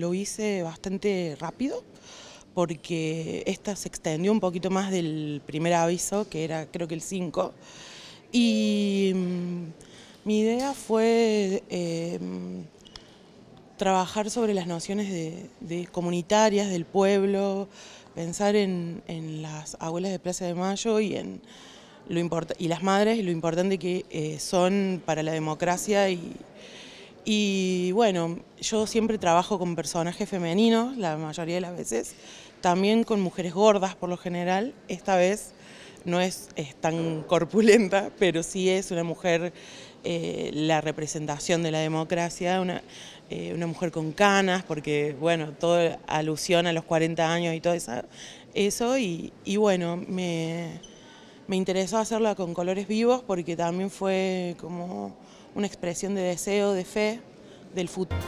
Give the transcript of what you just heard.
Lo hice bastante rápido porque esta se extendió un poquito más del primer aviso, que era creo que el 5, y mm, mi idea fue em, trabajar sobre las nociones de, comunitarias del pueblo, pensar en, las abuelas de Plaza de Mayo y en lo y las madres y lo importante que eh, son para la democracia y, y bueno, yo siempre trabajo con personajes femeninos, la mayoría de las veces, también con mujeres gordas por lo general. Esta vez no es, tan corpulenta, pero sí es una mujer, eh, la representación de la democracia, eh, una, mujer con canas, porque bueno, todo alusión a los 40 años y todo eso. y bueno, me me interesó hacerla con colores vivos porque también fue como una expresión de deseo, de fe del futuro.